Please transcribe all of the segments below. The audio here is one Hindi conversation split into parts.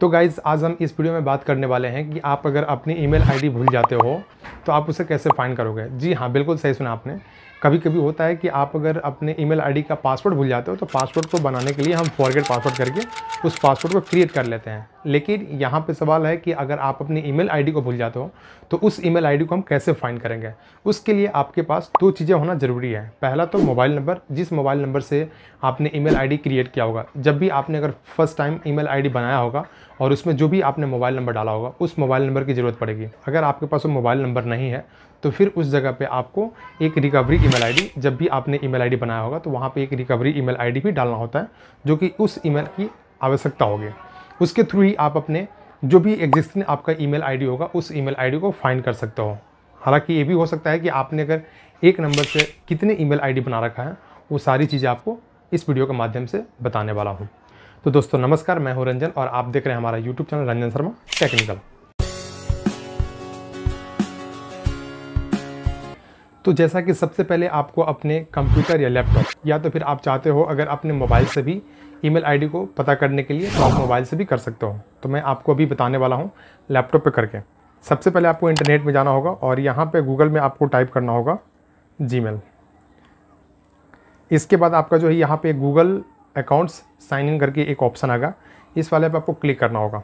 तो गाइज़ आज हम इस वीडियो में बात करने वाले हैं कि आप अगर अपनी ईमेल आईडी भूल जाते हो तो आप उसे कैसे फाइंड करोगे जी हाँ बिल्कुल सही सुना आपने कभी कभी होता है कि आप अगर अपने ईमेल आईडी का पासवर्ड भूल जाते हो तो पासवर्ड को बनाने के लिए हम फॉरगेट पासवर्ड करके उस पासवर्ड को क्रिएट कर लेते हैं लेकिन यहाँ पे सवाल है कि अगर आप अपनी ईमेल आईडी को भूल जाते हो तो उस ईमेल आईडी को हम कैसे फाइंड करेंगे उसके लिए आपके पास दो चीज़ें होना ज़रूरी है पहला तो मोबाइल नंबर जिस मोबाइल नंबर से आपने ई मेल क्रिएट किया होगा जब भी आपने अगर फर्स्ट टाइम ई मेल बनाया होगा और उसमें जो भी आपने मोबाइल नंबर डाला होगा उस मोबाइल नंबर की ज़रूरत पड़ेगी अगर आपके पास वो मोबाइल नंबर नंबर नहीं है तो फिर उस जगह पे आपको एक रिकवरी ईमेल आईडी जब भी आपने ईमेल आईडी बनाया होगा तो वहाँ पे एक रिकवरी ईमेल आईडी भी डालना होता है जो कि उस ईमेल की आवश्यकता होगी उसके थ्रू ही आप अपने जो भी एग्जिस्टिंग आपका ईमेल आईडी होगा उस ईमेल आईडी को फाइंड कर सकते हो हालांकि ये भी हो सकता है कि आपने अगर एक नंबर से कितने ई मेल बना रखा है वो सारी चीज़ें आपको इस वीडियो के माध्यम से बताने वाला हूँ तो दोस्तों नमस्कार मैं हूँ रंजन और आप देख रहे हैं हमारा YouTube channel Ranjan Sharma technical तो जैसा कि सबसे पहले आपको अपने कंप्यूटर या लैपटॉप या तो फिर आप चाहते हो अगर अपने मोबाइल से भी ईमेल आईडी को पता करने के लिए तो आप मोबाइल से भी कर सकते हो तो मैं आपको अभी बताने वाला हूँ लैपटॉप पर करके सबसे पहले आपको इंटरनेट में जाना होगा और यहाँ पर गूगल में आपको टाइप करना होगा जी इसके बाद आपका जो है यहाँ पे गूगल अकाउंट्स साइन इन करके एक ऑप्शन आएगा इस वाले पर आपको क्लिक करना होगा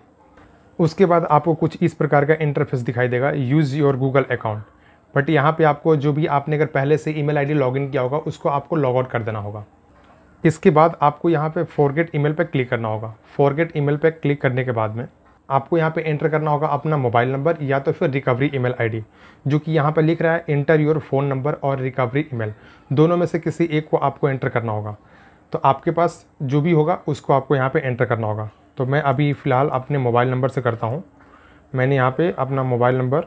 उसके बाद आपको कुछ इस प्रकार का इंटरफेस दिखाई देगा use your Google account but यहाँ पे आपको जो भी आपने अगर पहले से ईमेल आईडी लॉगिन किया होगा उसको आपको लॉग आउट कर देना होगा इसके बाद आपको यहाँ पे फॉरगेट ईमेल पे क्लिक करना होगा फॉरगेट ईमेल पे क्लिक करने के बाद में आपको यहाँ पे एंटर करना होगा अपना मोबाइल नंबर या तो फिर रिकवरी ईमेल आईडी जो कि यहाँ पे लिख रहा है इंटर योर फ़ोन नंबर और रिकवरी ईमेल दोनों में से किसी एक को आपको एंटर करना होगा तो आपके पास जो भी होगा उसको आपको यहाँ पर एंटर करना होगा तो मैं अभी फ़िलहाल अपने मोबाइल नंबर से करता हूँ मैंने यहाँ पर अपना मोबाइल नंबर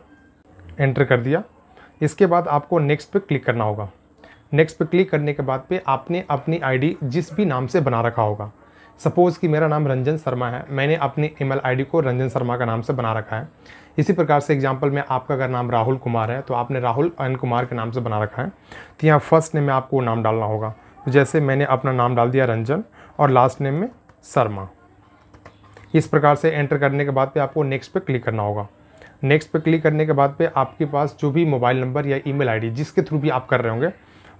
एंटर कर दिया इसके बाद आपको नेक्स्ट पे क्लिक करना होगा नेक्स्ट पे क्लिक करने के बाद पे आपने अपनी आईडी जिस भी नाम से बना रखा होगा सपोज़ कि मेरा नाम रंजन शर्मा है मैंने अपनी ईमेल आईडी को रंजन शर्मा का नाम से बना रखा है इसी प्रकार से एग्जाम्पल में आपका अगर नाम राहुल कुमार है तो आपने राहुल अन कुमार के नाम से बना रखा है तो यहाँ फर्स्ट नेम में आपको नाम डालना होगा तो जैसे मैंने अपना नाम डाल दिया रंजन और लास्ट नेम में शर्मा इस प्रकार से एंटर करने के बाद पे आपको नेक्स्ट पे क्लिक करना होगा नेक्स्ट पे क्लिक करने के बाद पे आपके पास जो भी मोबाइल नंबर या ईमेल आईडी जिसके थ्रू भी आप कर रहे होंगे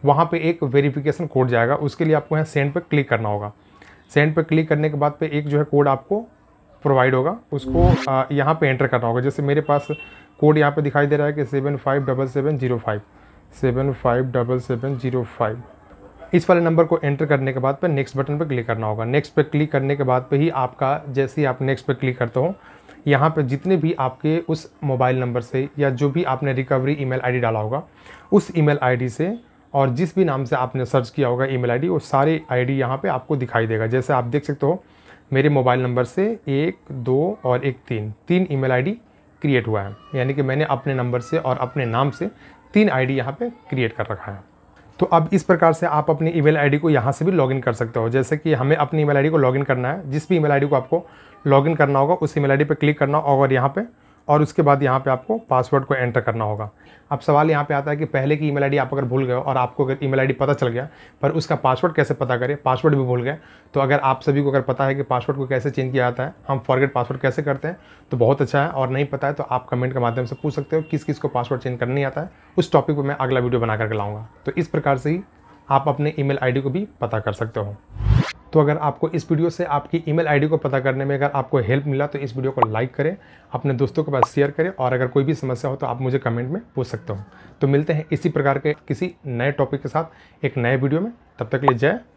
वहाँ पे एक वेरिफिकेशन कोड जाएगा उसके लिए आपको यहाँ सेंड पे क्लिक करना होगा सेंड पे क्लिक करने के बाद पे एक जो है कोड आपको प्रोवाइड होगा उसको यहाँ पे एंटर करना होगा जैसे मेरे पास कोड यहाँ पर दिखाई दे रहा है कि seven five double seven zero five seven five double seven zero five इस वाले नंबर को एंटर करने के बाद पे नेक्स्ट बटन पर क्लिक करना होगा नेक्स्ट पर क्लिक करने के बाद पे ही आपका जैसे ही आप नेक्स्ट पर क्लिक करते हो यहाँ पर जितने भी आपके उस मोबाइल नंबर से या जो भी आपने रिकवरी ईमेल आईडी डाला होगा उस ईमेल आईडी से और जिस भी नाम से आपने सर्च किया होगा ईमेल आईडी वो सारे आईडी डी यहाँ पर आपको दिखाई देगा जैसे आप देख सकते हो मेरे मोबाइल नंबर से एक दो और एक तीन तीन ई मेल क्रिएट हुआ है यानी कि मैंने अपने नंबर से और अपने नाम से तीन आई डी यहाँ पर क्रिएट कर रखा है तो अब इस प्रकार से आप अपनी ईमेल आईडी को यहाँ से भी लॉगिन कर सकते हो जैसे कि हमें अपनी ईमेल आईडी को लॉगिन करना है जिस भी ईमेल आईडी को आपको लॉगिन करना होगा उस ईमेल आईडी पर क्लिक करना होगा और यहाँ पर और उसके बाद यहाँ पे आपको पासवर्ड को एंटर करना होगा अब सवाल यहाँ पे आता है कि पहले की ईमेल आईडी आप अगर भूल गए और आपको अगर ईमेल आईडी पता चल गया पर उसका पासवर्ड कैसे पता करें पासवर्ड भी भूल गए तो अगर आप सभी को अगर पता है कि पासवर्ड को कैसे चेंज किया जाता है हम फॉरगेट पासवर्ड कैसे करते हैं तो बहुत अच्छा है और नहीं पता है तो आप कमेंट के माध्यम से पूछ सकते हो किस किस को पासवर्ड चेंज नहीं आता है उस टॉपिक पर मैं अगला वीडियो बना करके लाऊँगा तो इस प्रकार से ही आप अपने ईमेल आईडी को भी पता कर सकते हो तो अगर आपको इस वीडियो से आपकी ईमेल आईडी को पता करने में अगर आपको हेल्प मिला तो इस वीडियो को लाइक करें अपने दोस्तों के पास शेयर करें और अगर कोई भी समस्या हो तो आप मुझे कमेंट में पूछ सकते हो तो मिलते हैं इसी प्रकार के किसी नए टॉपिक के साथ एक नए वीडियो में तब तक के लिए जय